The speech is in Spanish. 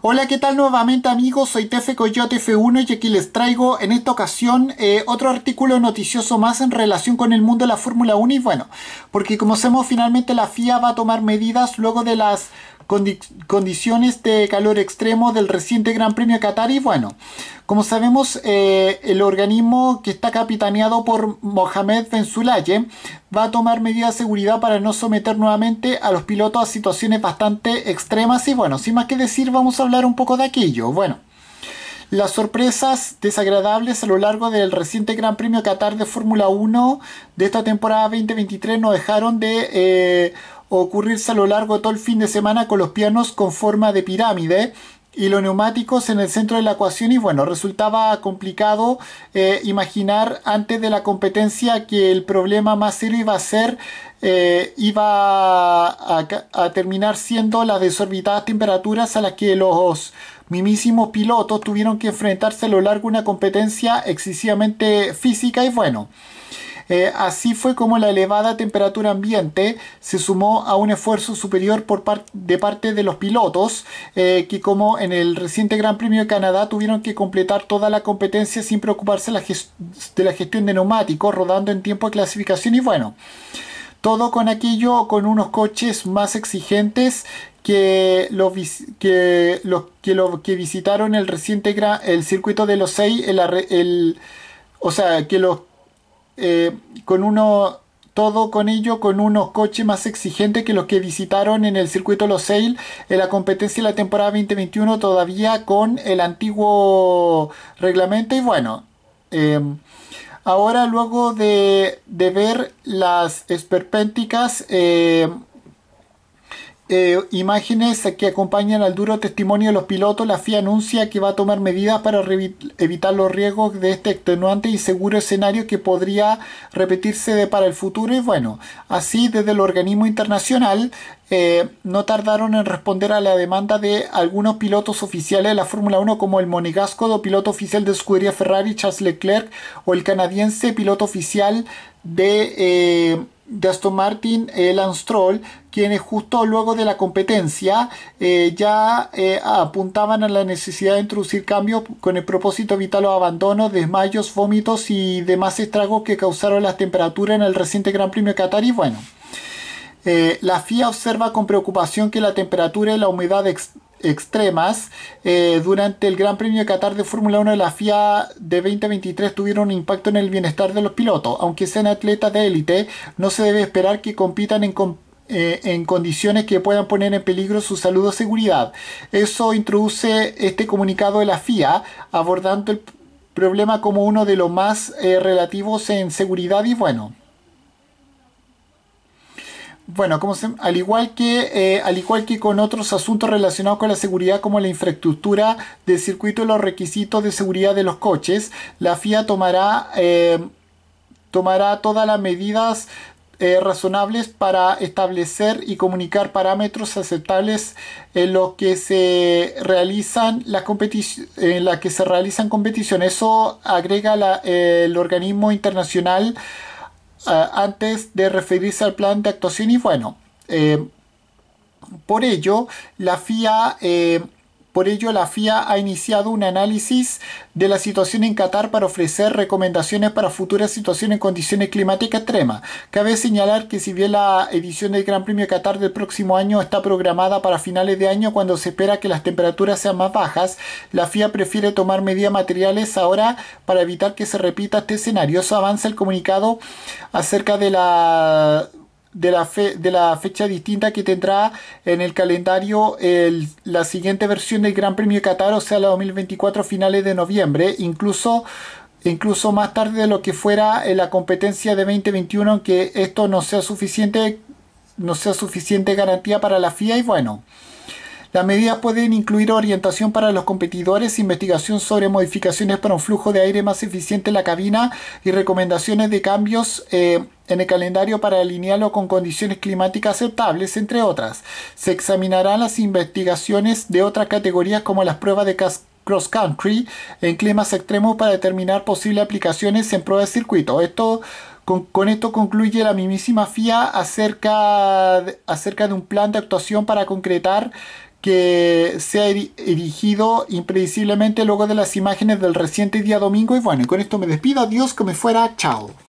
Hola, ¿qué tal nuevamente amigos? Soy Tefe Coyote F1 y aquí les traigo en esta ocasión eh, otro artículo noticioso más en relación con el mundo de la Fórmula 1 y bueno, porque como sabemos finalmente la FIA va a tomar medidas luego de las condiciones de calor extremo del reciente Gran Premio de Qatar y bueno, como sabemos, eh, el organismo que está capitaneado por Mohamed Bensulaye va a tomar medidas de seguridad para no someter nuevamente a los pilotos a situaciones bastante extremas y bueno, sin más que decir, vamos a hablar un poco de aquello. Bueno, las sorpresas desagradables a lo largo del reciente Gran Premio Qatar de Fórmula 1 de esta temporada 2023 no dejaron de eh, ocurrirse a lo largo de todo el fin de semana con los pianos con forma de pirámide y los neumáticos en el centro de la ecuación y bueno, resultaba complicado eh, imaginar antes de la competencia que el problema más serio iba a ser, eh, iba a, a, terminar siendo las desorbitadas temperaturas a las que los mimísimos pilotos tuvieron que enfrentarse a lo largo de una competencia excesivamente física y bueno. Eh, así fue como la elevada temperatura ambiente se sumó a un esfuerzo superior por de parte de los pilotos, eh, que como en el reciente Gran Premio de Canadá tuvieron que completar toda la competencia sin preocuparse de la gestión de neumáticos, rodando en tiempo de clasificación y bueno. Todo con aquello, con unos coches más exigentes que los que, visitaron el reciente el circuito de los seis el, o sea que los eh, con uno, todo con ello, con unos coches más exigentes que los que visitaron en el circuito Los Sail en la competencia de la temporada 2021, todavía con el antiguo reglamento. Y bueno, eh, ahora luego de, ver las esperpénticas. Eh, eh, imágenes que acompañan al duro testimonio de los pilotos, la FIA anuncia que va a tomar medidas para evitar los riesgos de este extenuante y seguro escenario que podría repetirse de para el futuro. Y bueno, así desde el organismo internacional eh, no tardaron en responder a la demanda de algunos pilotos oficiales de la Fórmula 1 como el monegasco piloto oficial de escudería Ferrari Charles Leclerc o el canadiense piloto oficial de... Eh, de Aston Martin, eh, Lance Stroll, quienes justo luego de la competencia eh, ya eh, apuntaban a la necesidad de introducir cambios con el propósito de evitar los abandonos, desmayos, vómitos y demás estragos que causaron las temperaturas en el reciente Gran Premio de Qatar. Y bueno, la FIA observa con preocupación que la temperatura y la humedad extremas. Eh, durante el Gran Premio de Qatar de Fórmula 1 de la FIA de 2023 tuvieron un impacto en el bienestar de los pilotos. Aunque sean atletas de élite, no se debe esperar que compitan en, eh, condiciones que puedan poner en peligro su salud o seguridad. Eso introduce este comunicado de la FIA abordando el problema como uno de los más eh, relativos en seguridad y bueno, bueno, como al, igual que, eh, al igual que con otros asuntos relacionados con la seguridad como la infraestructura del circuito y los requisitos de seguridad de los coches, la FIA tomará, eh, tomará todas las medidas eh, razonables para establecer y comunicar parámetros aceptables en los que se realizan las en las que se realizan competiciones. Eso agrega el organismo internacional Ah, antes de referirse al plan de actuación y bueno, eh, por ello la FIA eh, por ello, la FIA ha iniciado un análisis de la situación en Qatar para ofrecer recomendaciones para futuras situaciones en condiciones climáticas extremas. Cabe señalar que si bien la edición del Gran Premio de Qatar del próximo año está programada para finales de año cuando se espera que las temperaturas sean más bajas, la FIA prefiere tomar medidas materiales ahora para evitar que se repita este escenario. Eso avanza el comunicado acerca de la de la, fe, de la fecha distinta que tendrá en el calendario la siguiente versión del Gran Premio de Qatar, o sea, la 2024 finales de noviembre, incluso incluso más tarde de lo que fuera en la competencia de 2021, aunque esto no sea suficiente no sea suficiente garantía para la FIA y bueno, las medidas pueden incluir orientación para los competidores, investigación sobre modificaciones para un flujo de aire más eficiente en la cabina y recomendaciones de cambios eh, en el calendario para alinearlo con condiciones climáticas aceptables, entre otras. Se examinarán las investigaciones de otras categorías como las pruebas de cross country en climas extremos para determinar posibles aplicaciones en pruebas de circuito. Esto con, esto concluye la mismísima FIA acerca de, acerca de un plan de actuación para concretar que se ha erigido impredeciblemente luego de las imágenes del reciente día domingo. Y bueno, con esto me despido. Adiós, que me fuera. Chao.